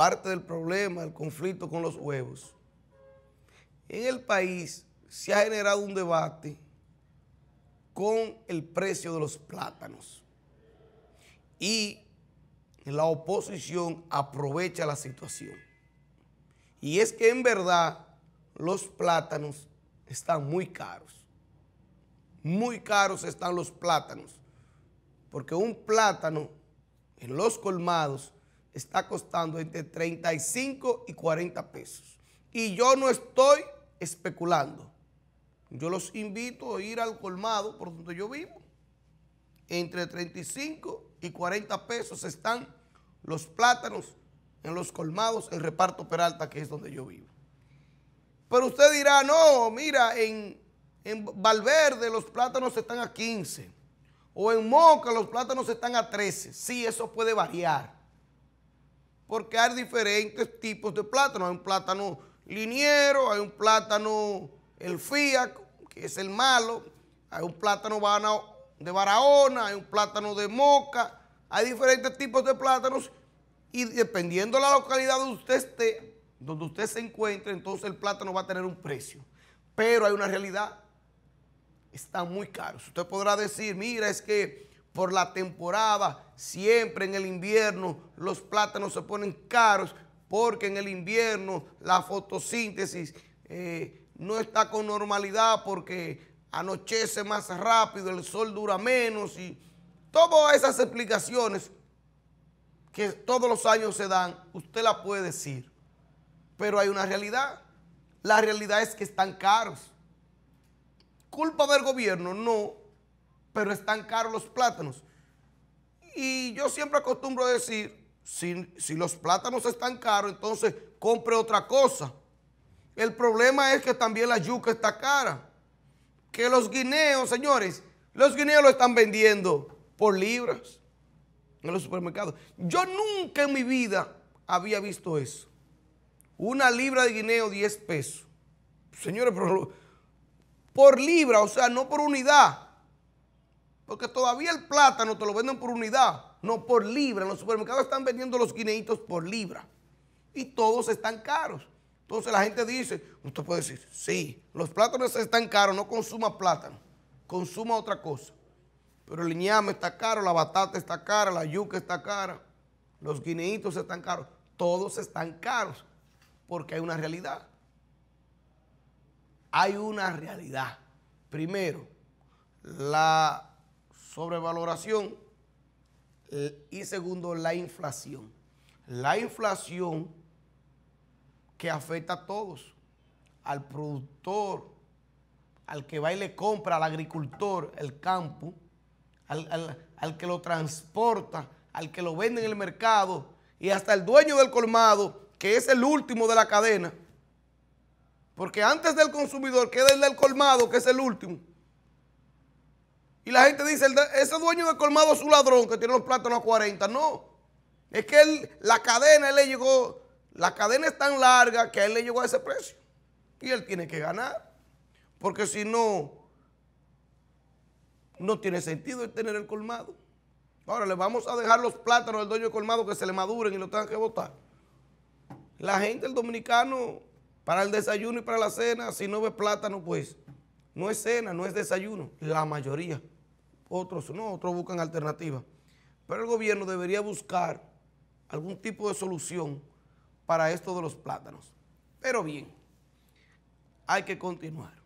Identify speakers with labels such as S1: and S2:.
S1: parte del problema, el conflicto con los huevos. En el país se ha generado un debate con el precio de los plátanos. Y la oposición aprovecha la situación. Y es que en verdad los plátanos están muy caros. Muy caros están los plátanos. Porque un plátano en los colmados está costando entre 35 y 40 pesos. Y yo no estoy especulando. Yo los invito a ir al colmado por donde yo vivo. Entre 35 y 40 pesos están los plátanos en los colmados, el reparto Peralta, que es donde yo vivo. Pero usted dirá, no, mira, en, en Valverde los plátanos están a 15. O en Moca los plátanos están a 13. Sí, eso puede variar porque hay diferentes tipos de plátano. Hay un plátano liniero, hay un plátano el FIAC, que es el malo, hay un plátano de Barahona, hay un plátano de Moca, hay diferentes tipos de plátanos y dependiendo de la localidad donde usted esté, donde usted se encuentre, entonces el plátano va a tener un precio. Pero hay una realidad, está muy caro. Usted podrá decir, mira, es que por la temporada. Siempre en el invierno los plátanos se ponen caros porque en el invierno la fotosíntesis eh, no está con normalidad porque anochece más rápido, el sol dura menos y todas esas explicaciones que todos los años se dan, usted la puede decir. Pero hay una realidad. La realidad es que están caros. ¿Culpa del gobierno? No pero están caros los plátanos. Y yo siempre acostumbro a decir, si, los plátanos están caros, entonces compre otra cosa. El problema es que también la yuca está cara. Que los guineos, señores, los guineos lo están vendiendo por libras en los supermercados. Yo nunca en mi vida había visto eso. Una libra de guineo, 10 pesos. Señores, por libra, o sea, no por unidad. Porque todavía el plátano te lo venden por unidad, no por libra. En los supermercados están vendiendo los guineitos por libra. Y todos están caros. Entonces la gente dice, usted puede decir, sí, los plátanos están caros, no consuma plátano, consuma otra cosa. Pero el ñame está caro, la batata está cara, la yuca está cara, los guineitos están caros. Todos están caros porque hay una realidad. Hay una realidad. Primero, la sobrevaloración eh, y segundo, la inflación. La inflación que afecta a todos, al productor, al que va y le compra, al agricultor, el campo, al, que lo transporta, al que lo vende en el mercado y hasta el dueño del colmado, que es el último de la cadena. Porque antes del consumidor queda el del colmado, que es el último. Y la gente dice, ese dueño de colmado es un ladrón que tiene los plátanos a 40. No, es que la cadena, él le llegó, la cadena es tan larga que a él le llegó a ese precio. Y él tiene que ganar, porque si no, no tiene sentido el tener el colmado. Ahora le vamos a dejar los plátanos al dueño de colmado que se le maduren y lo tengan que votar. La gente, el dominicano, para el desayuno y para la cena, si no ve plátano, pues no es cena, no es desayuno, la mayoría otros no, otros buscan alternativas. Pero el gobierno debería buscar algún tipo de solución para esto de los plátanos. Pero bien, hay que continuar.